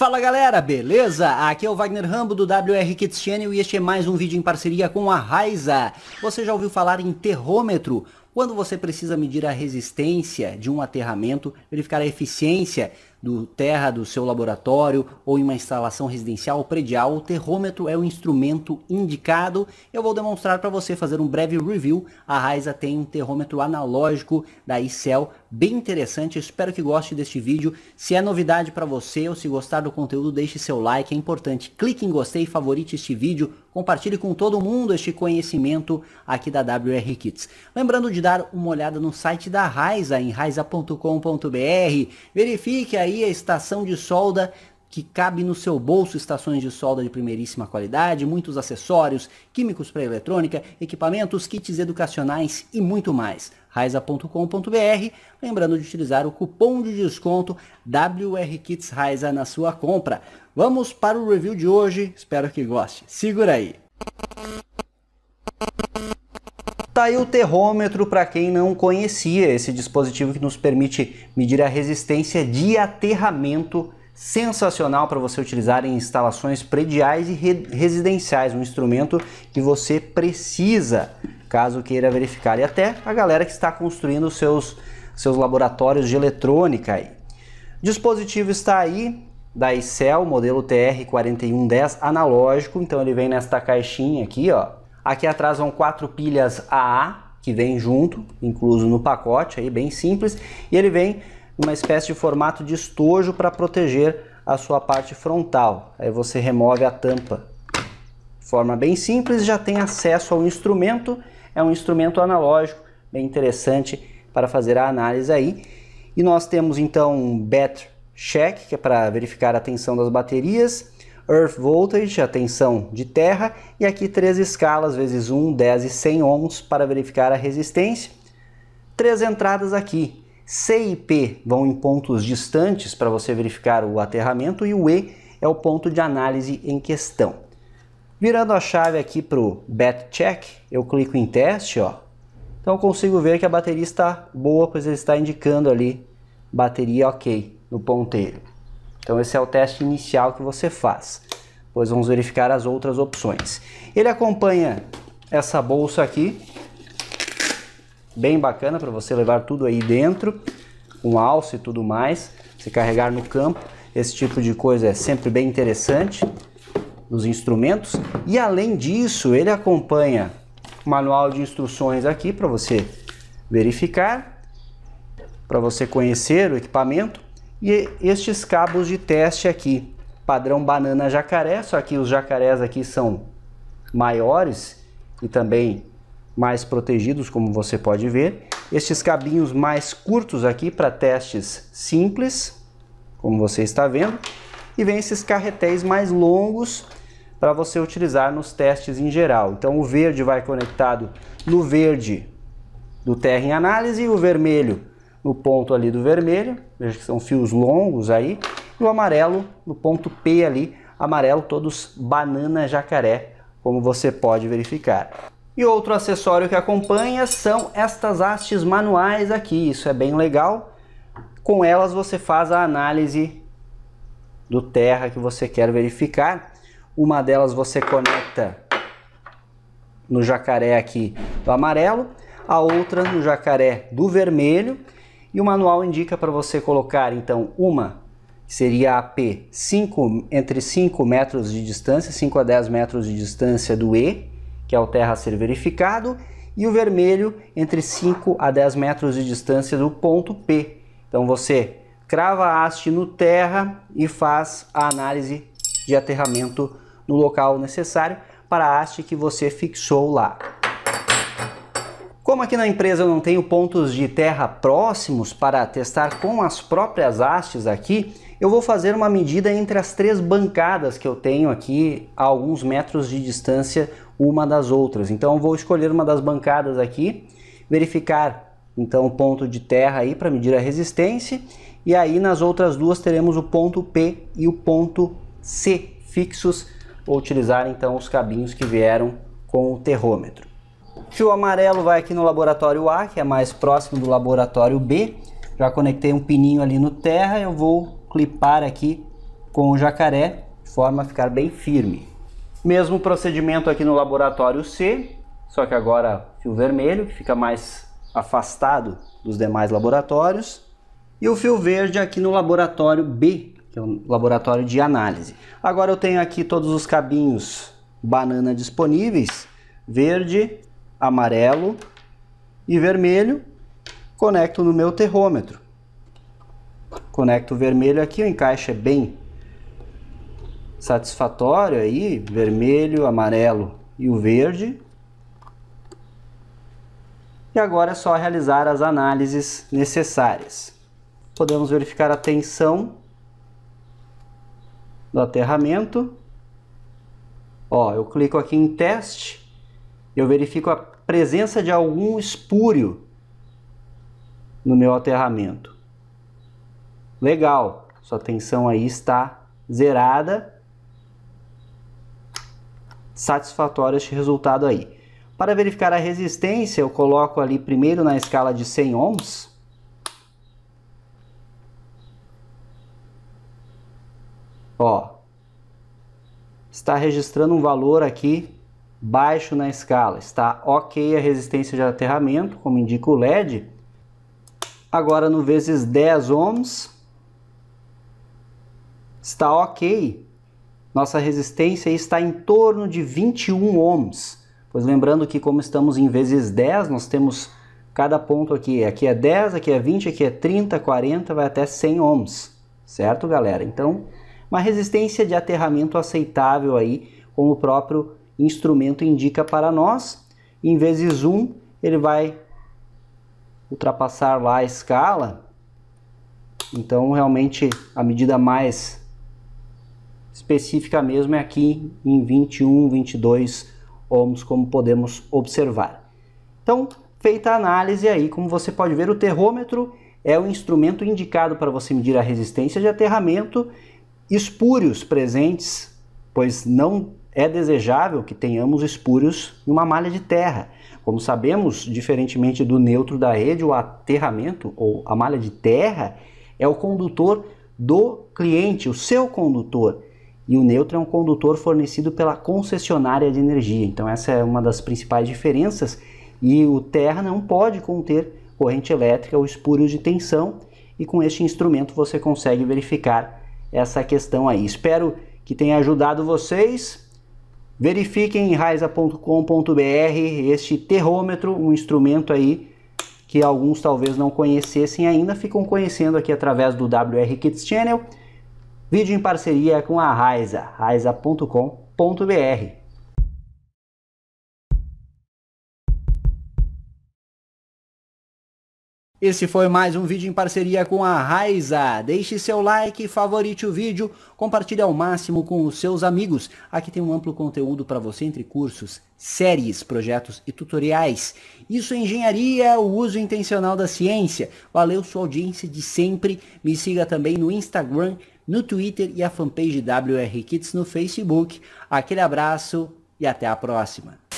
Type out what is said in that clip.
Fala galera, beleza? Aqui é o Wagner Rambo do WR Kids Channel e este é mais um vídeo em parceria com a Raiza. Você já ouviu falar em terrômetro? Quando você precisa medir a resistência de um aterramento, verificar a eficiência do terra do seu laboratório ou em uma instalação residencial ou predial, o terrômetro é o instrumento indicado. Eu vou demonstrar para você fazer um breve review. A Raiza tem um terrômetro analógico da Icel, bem interessante. Eu espero que goste deste vídeo. Se é novidade para você ou se gostar do conteúdo, deixe seu like, é importante. Clique em gostei, favorite este vídeo, compartilhe com todo mundo este conhecimento aqui da WR Kits. Lembrando de dar uma olhada no site da Raiza em raiza.com.br. Verifique aí aí a estação de solda que cabe no seu bolso estações de solda de primeiríssima qualidade, muitos acessórios, químicos para eletrônica, equipamentos, kits educacionais e muito mais. Raiza.com.br, lembrando de utilizar o cupom de desconto WRKits Raiza na sua compra. Vamos para o review de hoje, espero que goste. Segura aí. Tá aí o terrômetro para quem não conhecia, esse dispositivo que nos permite medir a resistência de aterramento sensacional para você utilizar em instalações prediais e re residenciais, um instrumento que você precisa caso queira verificar e até a galera que está construindo seus seus laboratórios de eletrônica aí. O dispositivo está aí da Excel, modelo TR4110 analógico, então ele vem nesta caixinha aqui, ó, Aqui atrás vão quatro pilhas AA que vem junto, incluso no pacote, aí bem simples, e ele vem numa espécie de formato de estojo para proteger a sua parte frontal. Aí você remove a tampa. Forma bem simples, e já tem acesso ao instrumento, é um instrumento analógico, bem interessante para fazer a análise aí. E nós temos então um battery check, que é para verificar a tensão das baterias, Earth Voltage, a tensão de terra, e aqui três escalas, vezes 1, 10 e 100 ohms para verificar a resistência. Três entradas aqui, C e P vão em pontos distantes para você verificar o aterramento e o E é o ponto de análise em questão. Virando a chave aqui para o Bet Check, eu clico em teste, ó. então eu consigo ver que a bateria está boa, pois ele está indicando ali bateria ok no ponteiro. Então esse é o teste inicial que você faz. Depois vamos verificar as outras opções. Ele acompanha essa bolsa aqui, bem bacana para você levar tudo aí dentro, um alça e tudo mais, se carregar no campo. Esse tipo de coisa é sempre bem interessante nos instrumentos. E além disso, ele acompanha manual de instruções aqui para você verificar, para você conhecer o equipamento e estes cabos de teste aqui, padrão banana jacaré, só que os jacarés aqui são maiores e também mais protegidos, como você pode ver. Estes cabinhos mais curtos aqui para testes simples, como você está vendo. E vem esses carretéis mais longos para você utilizar nos testes em geral. Então o verde vai conectado no verde do Terra em Análise e o vermelho no ponto ali do vermelho, veja que são fios longos aí, e o amarelo no ponto P ali, amarelo todos banana jacaré, como você pode verificar. E outro acessório que acompanha são estas hastes manuais aqui, isso é bem legal. Com elas você faz a análise do terra que você quer verificar. Uma delas você conecta no jacaré aqui do amarelo, a outra no jacaré do vermelho e o manual indica para você colocar então uma, que seria a P, cinco entre 5 metros de distância, 5 a 10 metros de distância do E, que é o terra a ser verificado, e o vermelho entre 5 a 10 metros de distância do ponto P. Então você crava a haste no terra e faz a análise de aterramento no local necessário para a haste que você fixou lá. Como aqui na empresa eu não tenho pontos de terra próximos para testar com as próprias hastes aqui, eu vou fazer uma medida entre as três bancadas que eu tenho aqui a alguns metros de distância uma das outras. Então eu vou escolher uma das bancadas aqui, verificar então o ponto de terra aí para medir a resistência e aí nas outras duas teremos o ponto P e o ponto C fixos. Vou utilizar então os cabinhos que vieram com o terrômetro. Fio amarelo vai aqui no laboratório A, que é mais próximo do laboratório B. Já conectei um pininho ali no terra, eu vou clipar aqui com o jacaré, de forma a ficar bem firme. Mesmo procedimento aqui no laboratório C, só que agora fio vermelho, que fica mais afastado dos demais laboratórios. E o fio verde aqui no laboratório B, que é o laboratório de análise. Agora eu tenho aqui todos os cabinhos banana disponíveis, verde, amarelo e vermelho, conecto no meu terrômetro. Conecto o vermelho aqui, o encaixe é bem satisfatório aí, vermelho, amarelo e o verde. E agora é só realizar as análises necessárias. Podemos verificar a tensão do aterramento. Ó, eu clico aqui em teste, eu verifico a presença de algum espúrio no meu aterramento. Legal, sua tensão aí está zerada. Satisfatório este resultado aí. Para verificar a resistência, eu coloco ali primeiro na escala de 100 ohms. Ó, está registrando um valor aqui baixo na escala, está ok a resistência de aterramento, como indica o LED. Agora no vezes 10 ohms, está ok. Nossa resistência está em torno de 21 ohms, pois lembrando que como estamos em vezes 10, nós temos cada ponto aqui, aqui é 10, aqui é 20, aqui é 30, 40, vai até 100 ohms, certo galera? Então, uma resistência de aterramento aceitável aí, como o próprio instrumento indica para nós, em vezes 1, um, ele vai ultrapassar lá a escala. Então, realmente, a medida mais específica mesmo é aqui em 21, 22 ohms, como podemos observar. Então, feita a análise aí, como você pode ver, o terrômetro é o instrumento indicado para você medir a resistência de aterramento espúrios presentes, pois não é desejável que tenhamos espúrios em uma malha de terra. Como sabemos, diferentemente do neutro da rede, o aterramento ou a malha de terra é o condutor do cliente, o seu condutor. E o neutro é um condutor fornecido pela concessionária de energia. Então, essa é uma das principais diferenças. E o terra não pode conter corrente elétrica ou espúrios de tensão. E com este instrumento você consegue verificar essa questão aí. Espero que tenha ajudado vocês. Verifiquem em raiza.com.br este terrômetro, um instrumento aí que alguns talvez não conhecessem ainda, ficam conhecendo aqui através do WR Kids Channel. Vídeo em parceria com a Raiza, raiza.com.br. Esse foi mais um vídeo em parceria com a Raiza. Deixe seu like, favorite o vídeo, compartilhe ao máximo com os seus amigos. Aqui tem um amplo conteúdo para você entre cursos, séries, projetos e tutoriais. Isso é engenharia, o uso intencional da ciência. Valeu sua audiência de sempre. Me siga também no Instagram, no Twitter e a fanpage WR Kids no Facebook. Aquele abraço e até a próxima.